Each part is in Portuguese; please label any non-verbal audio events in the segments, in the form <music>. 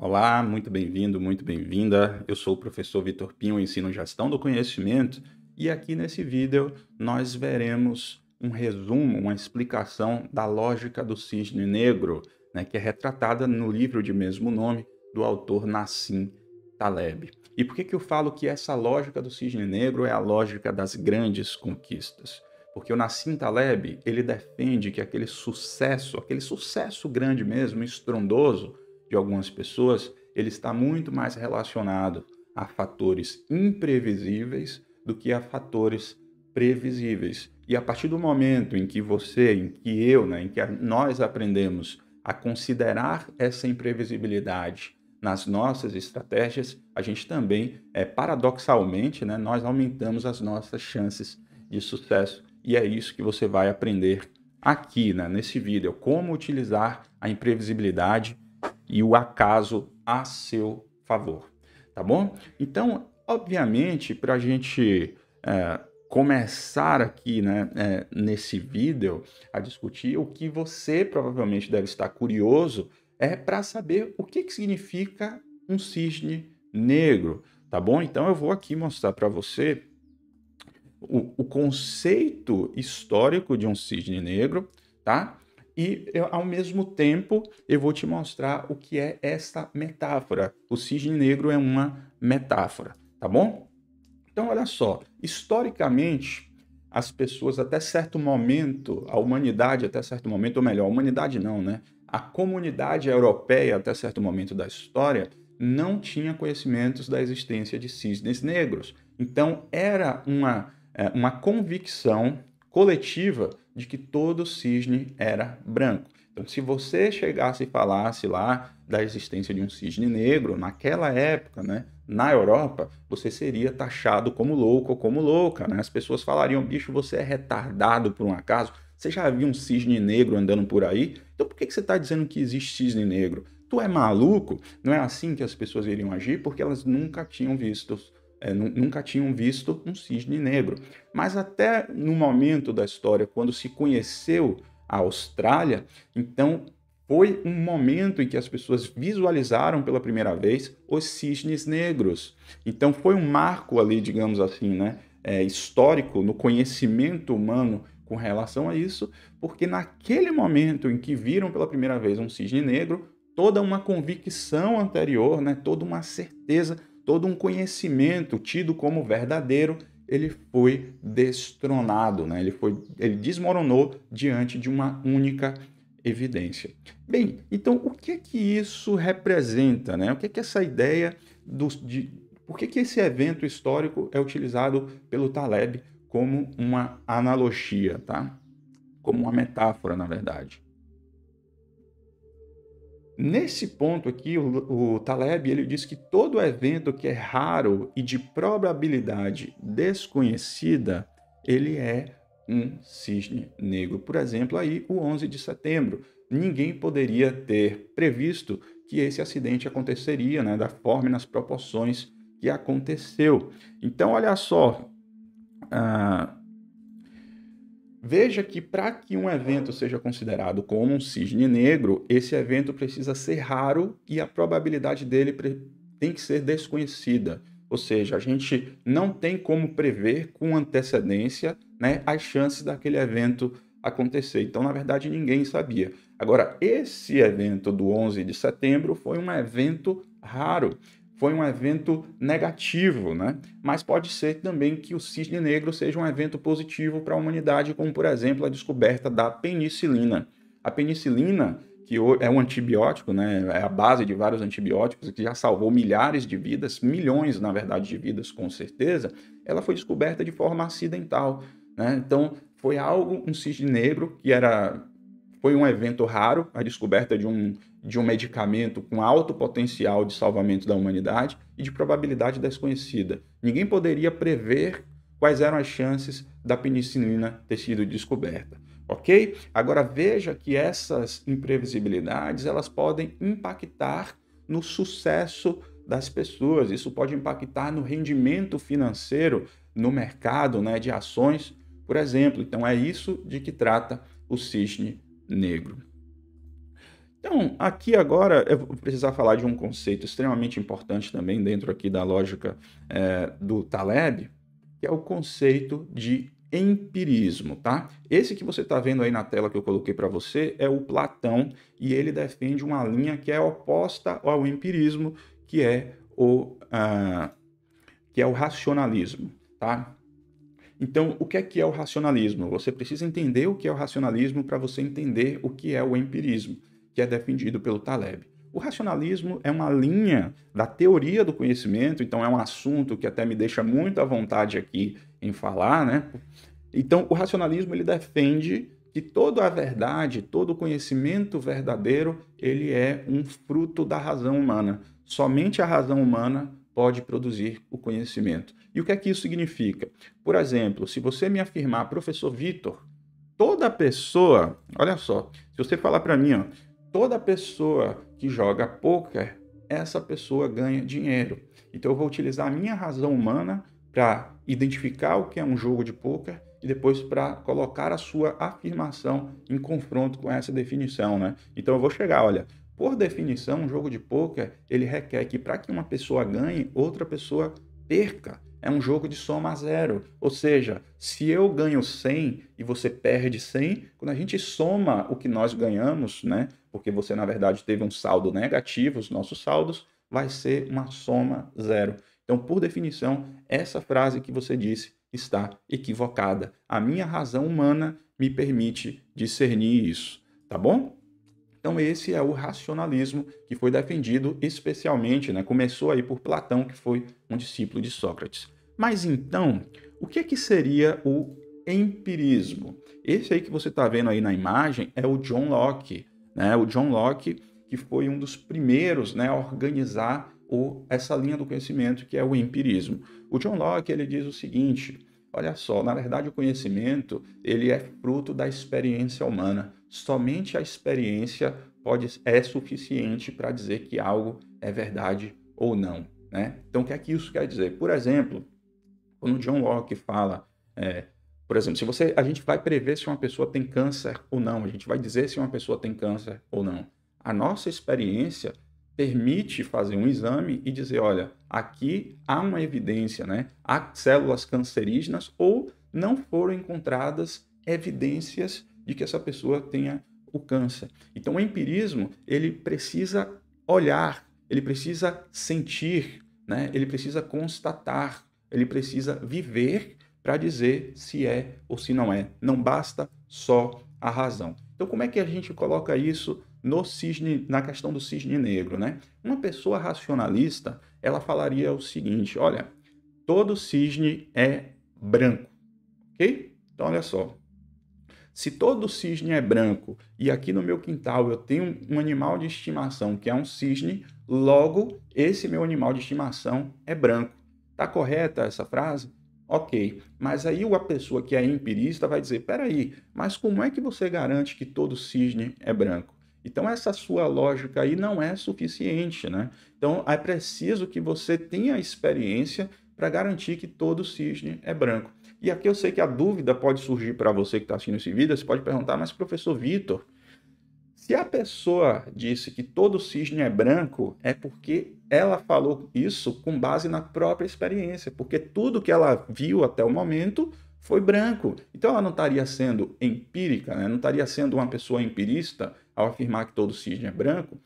Olá, muito bem-vindo, muito bem-vinda. Eu sou o professor Vitor Pinho, ensino gestão do conhecimento, e aqui nesse vídeo nós veremos um resumo, uma explicação da lógica do cisne negro, né, que é retratada no livro de mesmo nome do autor Nassim Taleb. E por que, que eu falo que essa lógica do cisne negro é a lógica das grandes conquistas? Porque o Nassim Taleb, ele defende que aquele sucesso, aquele sucesso grande mesmo, estrondoso, de algumas pessoas, ele está muito mais relacionado a fatores imprevisíveis do que a fatores previsíveis. E a partir do momento em que você, em que eu, né, em que nós aprendemos a considerar essa imprevisibilidade nas nossas estratégias, a gente também, é, paradoxalmente, né, nós aumentamos as nossas chances de sucesso. E é isso que você vai aprender aqui né, nesse vídeo, como utilizar a imprevisibilidade e o acaso a seu favor, tá bom? Então, obviamente, para a gente é, começar aqui né, é, nesse vídeo a discutir, o que você provavelmente deve estar curioso é para saber o que, que significa um cisne negro, tá bom? Então, eu vou aqui mostrar para você o, o, conceito histórico de um cisne negro, tá? E eu, ao mesmo tempo, eu vou te mostrar o que é esta metáfora. O cisne negro é uma metáfora, tá bom? Então, olha só, historicamente, as pessoas até certo momento, a humanidade até certo momento, ou melhor, a humanidade não, né? A comunidade europeia até certo momento da história não tinha conhecimentos da existência de cisnes negros. Então, era uma, eh, uma convicção coletiva de que todo cisne era branco. Então, se você chegasse e falasse lá da existência de um cisne negro, naquela época, né, na Europa, você seria taxado como louco ou como louca. Né? As pessoas falariam, bicho, você é retardado por um acaso. Você já viu um cisne negro andando por aí? Então por que, que você está dizendo que existe cisne negro? Tu é maluco? Não é assim que as pessoas iriam agir, porque elas nunca tinham visto é, nunca tinham visto um cisne negro. Mas até no momento da história, quando se conheceu a Austrália, então foi um momento em que as pessoas visualizaram pela primeira vez os cisnes negros. Então foi um marco ali, digamos assim, né, é, histórico no conhecimento humano com relação a isso, porque naquele momento em que viram pela primeira vez um cisne negro, toda uma convicção anterior, né, toda uma certeza todo um conhecimento tido como verdadeiro, ele foi destronado, né? ele, foi, ele desmoronou diante de uma única evidência. Bem, então o que é que isso representa? Né? O que é que essa ideia do, de por que, é que esse evento histórico é utilizado pelo Taleb como uma analogia, tá? Como uma metáfora, na verdade. Nesse ponto aqui, o, o, Taleb ele diz que todo evento que é raro e de probabilidade desconhecida, ele é um cisne negro. Por exemplo, aí o 11 de setembro, ninguém poderia ter previsto que esse acidente aconteceria, né, da forma e nas proporções que aconteceu. Então, olha só, ah, Veja que para que um evento seja considerado como um cisne negro, esse evento precisa ser raro e a probabilidade dele tem que ser desconhecida. Ou seja, a gente não tem como prever com antecedência né, as chances daquele evento acontecer. Então, na verdade, ninguém sabia. Agora, esse evento do 11 de setembro foi um evento raro foi um evento negativo, né? Mas pode ser também que o cisne negro seja um evento positivo para a humanidade, como por exemplo a descoberta da penicilina. A penicilina, que é um antibiótico, né? É a base de vários antibióticos que já salvou milhares de vidas, milhões, na verdade, de vidas com certeza. Ela foi descoberta de forma acidental, né? Então, foi algo um cisne negro que era foi um evento raro, a descoberta de um de um medicamento com alto potencial de salvamento da humanidade e de probabilidade desconhecida. Ninguém poderia prever quais eram as chances da penicilina ter sido descoberta, ok? Agora veja que essas imprevisibilidades elas podem impactar no sucesso das pessoas. Isso pode impactar no rendimento financeiro no mercado, né, de ações, por exemplo. Então é isso de que trata o cisne negro. Então, aqui agora eu vou precisar falar de um conceito extremamente importante também dentro aqui da lógica é, do Taleb, que é o conceito de empirismo, tá? Esse que você está vendo aí na tela que eu coloquei para você é o Platão e ele defende uma linha que é oposta ao empirismo, que é o uh, que é o racionalismo, tá? Então, o que é que é o racionalismo? Você precisa entender o que é o racionalismo para você entender o que é o empirismo que é defendido pelo Taleb. O racionalismo é uma linha da teoria do conhecimento, então é um assunto que até me deixa muito à vontade aqui em falar, né? Então, o racionalismo ele defende que toda a verdade, todo o conhecimento verdadeiro, ele é um fruto da razão humana. Somente a razão humana pode produzir o conhecimento. E o que é que isso significa? Por exemplo, se você me afirmar, professor Vitor, toda pessoa, olha só, se você falar para mim, ó, toda pessoa que joga poker, essa pessoa ganha dinheiro. Então eu vou utilizar a minha razão humana para identificar o que é um jogo de poker e depois para colocar a sua afirmação em confronto com essa definição, né? Então eu vou chegar, olha, por definição, um jogo de poker ele requer que para que uma pessoa ganhe, outra pessoa perca. É um jogo de soma zero. Ou seja, se eu ganho 100 e você perde 100, quando a gente soma o que nós ganhamos, né? Porque você, na verdade, teve um saldo negativo, os nossos saldos, vai ser uma soma zero. Então, por definição, essa frase que você disse está equivocada. A minha razão humana me permite discernir isso, tá bom? Então esse é o racionalismo que foi defendido especialmente, né? começou aí por Platão, que foi um discípulo de Sócrates. Mas então, o que, é que seria o empirismo? Esse aí que você está vendo aí na imagem é o John Locke, né? o John Locke que foi um dos primeiros né, a organizar o, essa linha do conhecimento que é o empirismo. O John Locke ele diz o seguinte, olha só, na verdade o conhecimento ele é fruto da experiência humana somente a experiência pode, é suficiente para dizer que algo é verdade ou não. Né? Então, o que é que isso quer dizer? Por exemplo, quando John Locke fala, é, por exemplo, se você, a gente vai prever se uma pessoa tem câncer ou não, a gente vai dizer se uma pessoa tem câncer ou não. A nossa experiência permite fazer um exame e dizer, olha, aqui há uma evidência, né? Há células cancerígenas ou não foram encontradas evidências de que essa pessoa tenha o câncer. Então, o empirismo ele precisa olhar, ele precisa sentir, né? ele precisa constatar, ele precisa viver para dizer se é ou se não é. Não basta só a razão. Então, como é que a gente coloca isso no cisne, na questão do cisne negro, né? Uma pessoa racionalista, ela falaria o seguinte: olha, todo cisne é branco, ok? Então, olha só, se todo cisne é branco e aqui no meu quintal eu tenho um animal de estimação que é um cisne, logo esse meu animal de estimação é branco. Tá correta essa frase? Ok, mas aí a pessoa que é empirista vai dizer: peraí, mas como é que você garante que todo cisne é branco? Então, essa sua lógica aí não é suficiente, né? Então, é preciso que você tenha experiência para garantir que todo cisne é branco. E aqui eu sei que a dúvida pode surgir para você que está assistindo esse vídeo, você pode perguntar, mas professor Vitor, se a pessoa disse que todo cisne é branco, é porque ela falou isso com base na própria experiência, porque tudo que ela viu até o momento foi branco. Então ela não estaria sendo empírica, né? não estaria sendo uma pessoa empirista ao afirmar que todo cisne é branco.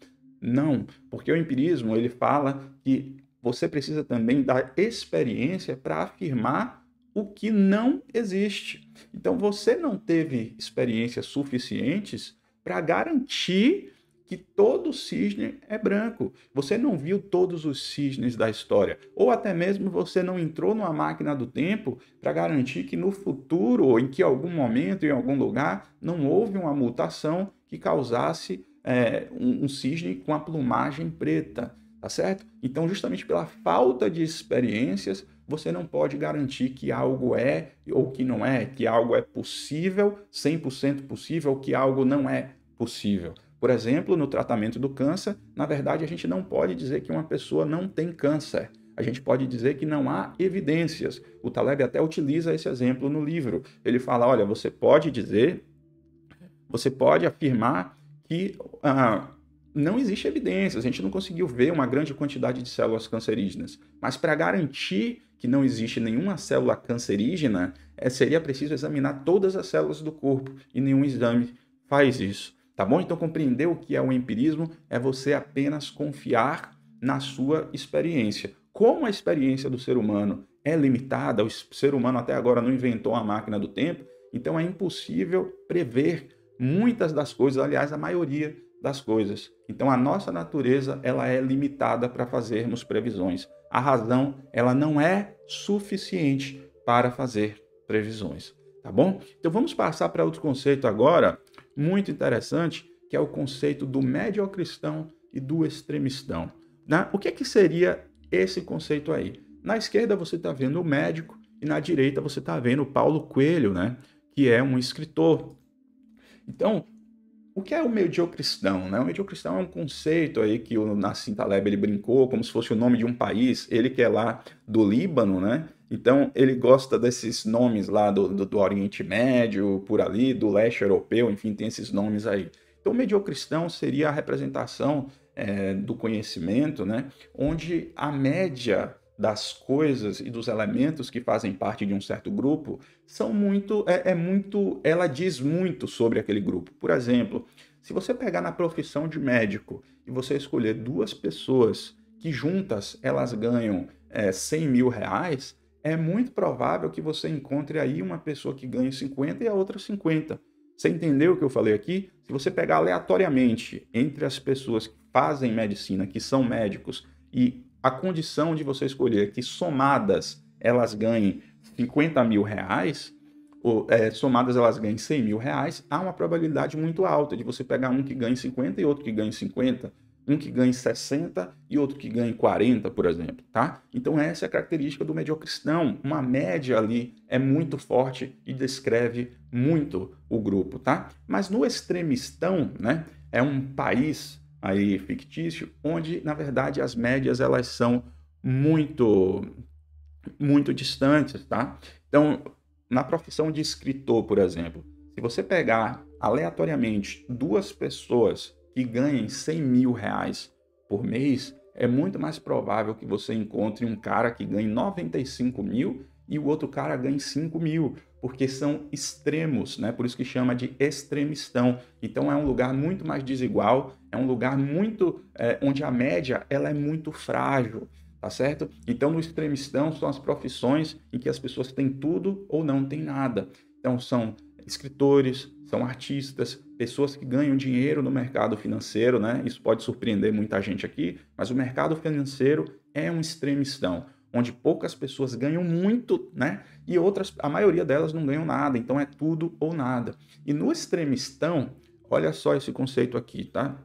Não, porque o empirismo ele fala que você precisa também da experiência para afirmar o que não existe. Então você não teve experiências suficientes para garantir que todo cisne é branco. Você não viu todos os cisnes da história. Ou até mesmo você não entrou numa máquina do tempo para garantir que no futuro, ou em que algum momento, em algum lugar, não houve uma mutação que causasse é, um, um cisne com a plumagem preta tá certo? Então, justamente pela falta de experiências, você não pode garantir que algo é ou que não é, que algo é possível, 100% possível, que algo não é possível. Por exemplo, no tratamento do câncer, na verdade, a gente não pode dizer que uma pessoa não tem câncer. A gente pode dizer que não há evidências. O Taleb até utiliza esse exemplo no livro. Ele fala: olha, você pode dizer, você pode afirmar que. Ah, não existe evidência, a gente não conseguiu ver uma grande quantidade de células cancerígenas. Mas para garantir que não existe nenhuma célula cancerígena, é, seria preciso examinar todas as células do corpo e nenhum exame faz isso. Tá bom? Então, compreender o que é o empirismo é você apenas confiar na sua experiência. Como a experiência do ser humano é limitada, o ser humano até agora não inventou a máquina do tempo, então é impossível prever muitas das coisas, aliás, a maioria das coisas. Então a nossa natureza, ela é limitada para fazermos previsões. A razão, ela não é suficiente para fazer previsões, tá bom? Então vamos passar para outro conceito agora, muito interessante, que é o conceito do mediocristão e do extremistão. Né? O que, é que seria esse conceito aí? Na esquerda você está vendo o médico e na direita você está vendo Paulo Coelho, né? que é um escritor. Então, o que é o mediocristão? Né? O mediocristão é um conceito aí que o Nassim Taleb ele brincou como se fosse o nome de um país, ele que é lá do Líbano, né? Então ele gosta desses nomes lá do, do, do Oriente Médio, por ali, do leste europeu, enfim, tem esses nomes aí. Então o mediocristão seria a representação é, do conhecimento, né? Onde a média das coisas e dos elementos que fazem parte de um certo grupo são muito é, é, muito ela diz muito sobre aquele grupo por exemplo se você pegar na profissão de médico e você escolher duas pessoas que juntas elas ganham é, 100 mil reais é muito provável que você encontre aí uma pessoa que ganha 50 e a outra 50 você entendeu o que eu falei aqui se você pegar aleatoriamente entre as pessoas que fazem medicina que são médicos e a condição de você escolher que somadas elas ganhem 50 mil reais, ou, é, somadas elas ganhem 100 mil reais, há uma probabilidade muito alta de você pegar um que ganhe 50 e outro que ganhe 50, um que ganhe 60 e outro que ganhe 40, por exemplo, tá? Então essa é a característica do mediocristão, uma média ali é muito forte e descreve muito o grupo, tá? Mas no extremistão, né, é um país aí fictício, onde na verdade as médias elas são muito muito distantes, tá? Então, na profissão de escritor, por exemplo, se você pegar aleatoriamente duas pessoas que ganhem 100 mil reais por mês, é muito mais provável que você encontre um cara que ganhe 95 mil e o outro cara ganhe 5 mil, porque são extremos, né? Por isso que chama de extremistão. Então é um lugar muito mais desigual, é um lugar muito é, onde a média ela é muito frágil, tá certo? Então no extremistão são as profissões em que as pessoas têm tudo ou não têm nada. Então são escritores, são artistas, pessoas que ganham dinheiro no mercado financeiro, né? Isso pode surpreender muita gente aqui, mas o mercado financeiro é um extremistão onde poucas pessoas ganham muito, né? E outras, a maioria delas não ganham nada, então é tudo ou nada. E no extremistão, olha só esse conceito aqui, tá?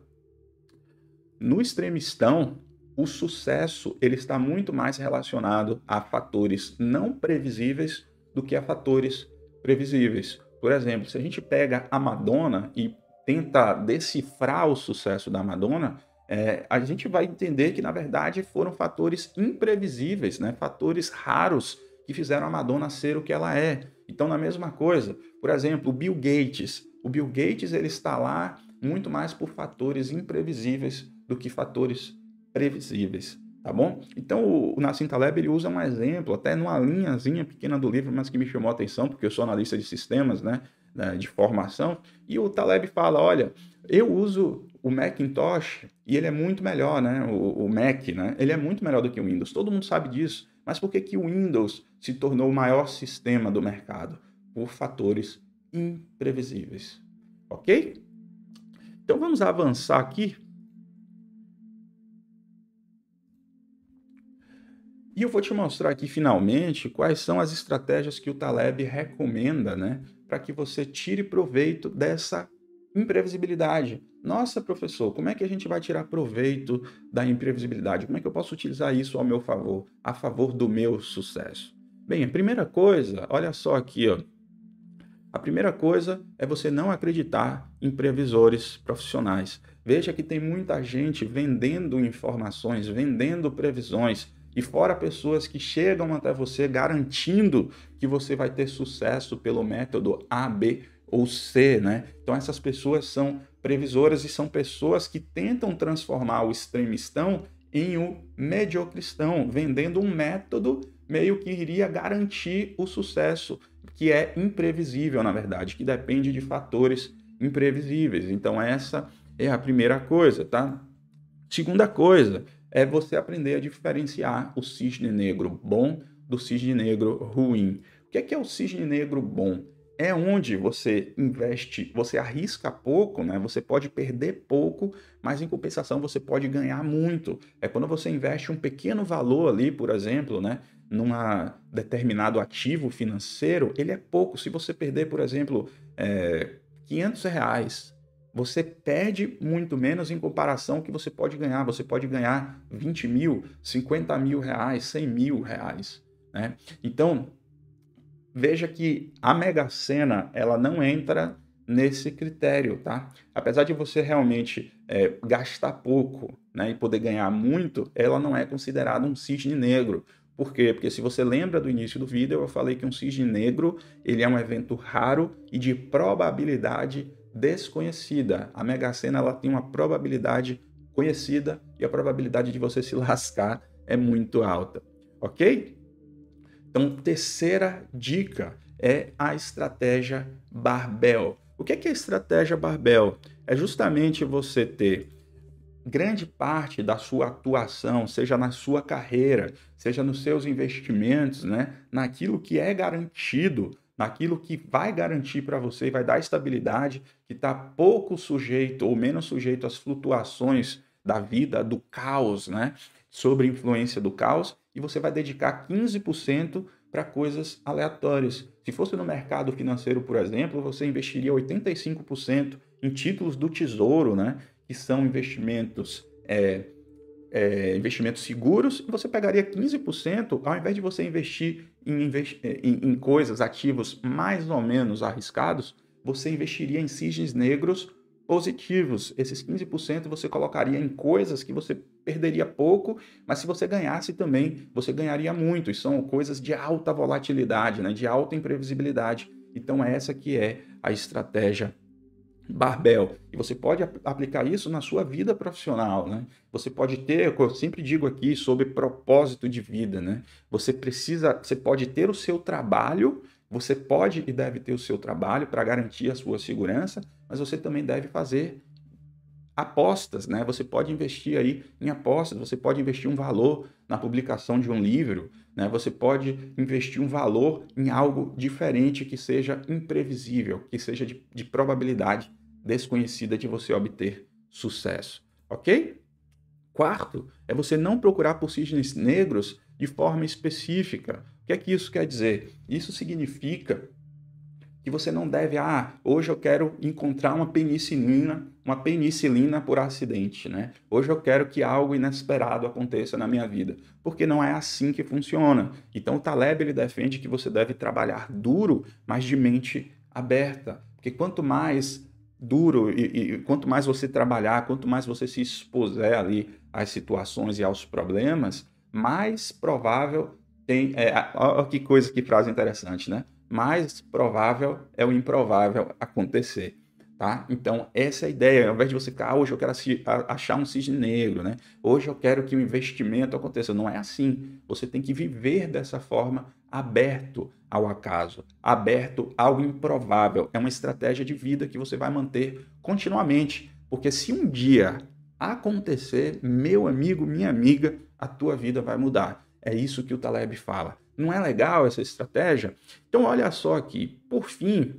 No extremistão, o sucesso ele está muito mais relacionado a fatores não previsíveis do que a fatores previsíveis. Por exemplo, se a gente pega a Madonna e tenta decifrar o sucesso da Madonna, é, a gente vai entender que, na verdade, foram fatores imprevisíveis, né? fatores raros que fizeram a Madonna ser o que ela é. Então, na mesma coisa, por exemplo, o Bill Gates. O Bill Gates ele está lá muito mais por fatores imprevisíveis do que fatores previsíveis, tá bom? Então, o, Nassim Taleb ele usa um exemplo, até numa linhazinha pequena do livro, mas que me chamou a atenção, porque eu sou analista de sistemas, né? né, de formação, e o Taleb fala, olha, eu uso o Macintosh e ele é muito melhor, né? O, o, Mac, né? Ele é muito melhor do que o Windows. Todo mundo sabe disso. Mas por que, que o Windows se tornou o maior sistema do mercado? Por fatores imprevisíveis. Ok? Então vamos avançar aqui E eu vou te mostrar aqui finalmente quais são as estratégias que o Taleb recomenda, né, para que você tire proveito dessa imprevisibilidade. Nossa, professor, como é que a gente vai tirar proveito da imprevisibilidade? Como é que eu posso utilizar isso ao meu favor, a favor do meu sucesso? Bem, a primeira coisa, olha só aqui, ó. A primeira coisa é você não acreditar em previsores profissionais. Veja que tem muita gente vendendo informações, vendendo previsões, e fora pessoas que chegam até você garantindo que você vai ter sucesso pelo método A, B ou C, né? Então essas pessoas são previsoras e são pessoas que tentam transformar o extremistão em o mediocristão, vendendo um método meio que iria garantir o sucesso, que é imprevisível, na verdade, que depende de fatores imprevisíveis. Então essa é a primeira coisa, tá? Segunda coisa, é você aprender a diferenciar o cisne negro bom do cisne negro ruim. O que é, que é o cisne negro bom? É onde você investe, você arrisca pouco, né? Você pode perder pouco, mas em compensação você pode ganhar muito. É quando você investe um pequeno valor ali, por exemplo, né? num determinado ativo financeiro, ele é pouco. Se você perder, por exemplo, é, eh, 500 reais, você perde muito menos em comparação que você pode ganhar. Você pode ganhar 20 mil, 50 mil reais, 100 mil reais. Né? Então, veja que a Mega Sena ela não entra nesse critério, tá? Apesar de você realmente é, gastar pouco né, e poder ganhar muito, ela não é considerada um cisne negro. Por quê? Porque se você lembra do início do vídeo, eu falei que um cisne negro ele é um evento raro e de probabilidade desconhecida. A Mega Sena ela tem uma probabilidade conhecida e a probabilidade de você se <laughs> lascar é muito alta, ok? Então, terceira dica é a estratégia barbel. O que é, que é a estratégia barbel? É justamente você ter grande parte da sua atuação, seja na sua carreira, seja nos seus investimentos, né, naquilo que é garantido naquilo que vai garantir para você, vai dar estabilidade, que está pouco sujeito ou menos sujeito às flutuações da vida, do caos, né? Sobre influência do caos, e você vai dedicar 15% para coisas aleatórias. Se fosse no mercado financeiro, por exemplo, você investiria 85% em títulos do tesouro, né? Que são investimentos. É, é, investimentos seguros, e você pegaria 15%, ao invés de você investir em, eh, em, em coisas, ativos mais ou menos arriscados, você investiria em cisnes negros positivos. Esses 15% você colocaria em coisas que você perderia pouco, mas se você ganhasse também, você ganharia muito. E são coisas de alta volatilidade, né? de alta imprevisibilidade. Então, essa que é a estratégia barbel. E você pode aplicar isso na sua vida profissional, né? Você pode ter, eu sempre digo aqui sobre propósito de vida, né? Você precisa, você pode ter o seu trabalho, você pode e deve ter o seu trabalho para garantir a sua segurança, mas você também deve fazer apostas, né? Você pode investir aí em apostas, você pode investir um valor na publicação de um livro, né? Você pode investir um valor em algo diferente que seja imprevisível, que seja de, de probabilidade desconhecida de você obter sucesso, ok? Quarto é você não procurar por cisnes negros de forma específica. O que é que isso quer dizer? Isso significa que você não deve, ah, hoje eu quero encontrar uma penicilina, uma penicilina por acidente, né? Hoje eu quero que algo inesperado aconteça na minha vida, porque não é assim que funciona. Então o Taleb ele defende que você deve trabalhar duro, mas de mente aberta, porque quanto mais duro e, e quanto mais você trabalhar, quanto mais você se expuser ali às situações e aos problemas, mais provável tem, é, olha que coisa, que frase interessante, né? mais provável é o improvável acontecer. Tá? Então, essa é a ideia. Ao invés de você ficar, ah, hoje eu quero achar um cisne negro, né? hoje eu quero que o um investimento aconteça. Não é assim. Você tem que viver dessa forma, aberto ao acaso, aberto ao improvável. É uma estratégia de vida que você vai manter continuamente. Porque se um dia acontecer, meu amigo, minha amiga, a tua vida vai mudar. É isso que o Taleb fala. Não é legal essa estratégia? Então, olha só aqui. Por fim,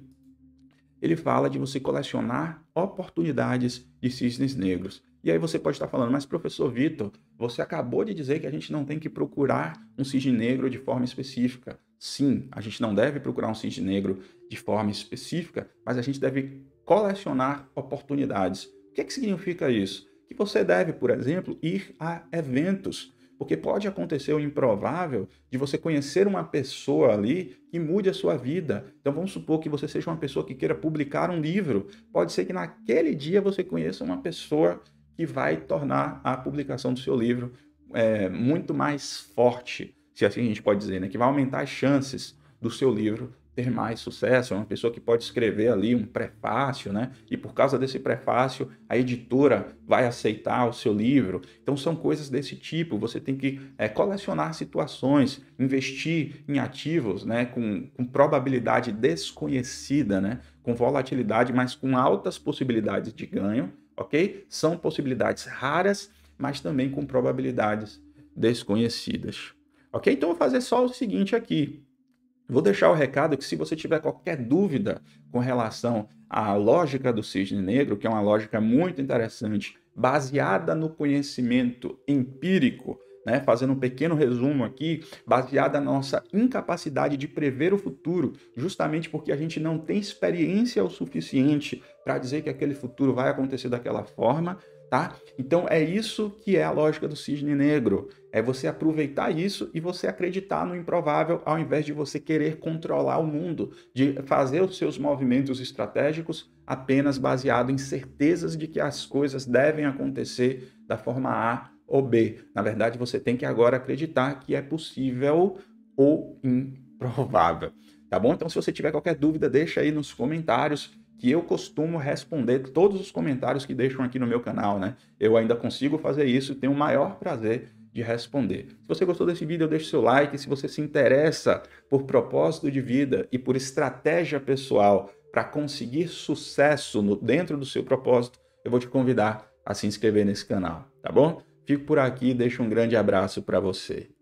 ele fala de você colecionar oportunidades de cisnes negros. E aí você pode estar falando, mas professor Vitor, você acabou de dizer que a gente não tem que procurar um cisne negro de forma específica. Sim, a gente não deve procurar um cisne negro de forma específica, mas a gente deve colecionar oportunidades. O que, é que significa isso? Que você deve, por exemplo, ir a eventos porque pode acontecer o improvável de você conhecer uma pessoa ali que mude a sua vida. Então vamos supor que você seja uma pessoa que queira publicar um livro. Pode ser que naquele dia você conheça uma pessoa que vai tornar a publicação do seu livro é, muito mais forte, se assim a gente pode dizer, né? que vai aumentar as chances do seu livro ter mais sucesso, é uma pessoa que pode escrever ali um prefácio, né? E por causa desse prefácio, a editora vai aceitar o seu livro. Então são coisas desse tipo. Você tem que é, colecionar situações, investir em ativos, né? Com, com probabilidade desconhecida, né? Com volatilidade, mas com altas possibilidades de ganho, ok? São possibilidades raras, mas também com probabilidades desconhecidas. Ok? Então, vou fazer só o seguinte aqui. Vou deixar o recado que se você tiver qualquer dúvida com relação à lógica do cisne negro, que é uma lógica muito interessante, baseada no conhecimento empírico, né, fazendo um pequeno resumo aqui, baseada na nossa incapacidade de prever o futuro, justamente porque a gente não tem experiência o suficiente para dizer que aquele futuro vai acontecer daquela forma, tá? Então é isso que é a lógica do cisne negro. É você aproveitar isso e você acreditar no improvável ao invés de você querer controlar o mundo, de fazer os seus movimentos estratégicos apenas baseado em certezas de que as coisas devem acontecer da forma A ou B. Na verdade, você tem que agora acreditar que é possível ou improvável, tá bom? Então se você tiver qualquer dúvida, deixa aí nos comentários que eu costumo responder todos os comentários que deixam aqui no meu canal, né? Eu ainda consigo fazer isso e tenho o maior prazer de responder. Se você gostou desse vídeo, deixe seu like. Se você se interessa por propósito de vida e por estratégia pessoal para conseguir sucesso no, dentro do seu propósito, eu vou te convidar a se inscrever nesse canal, tá bom? Fico por aqui, deixo um grande abraço para você.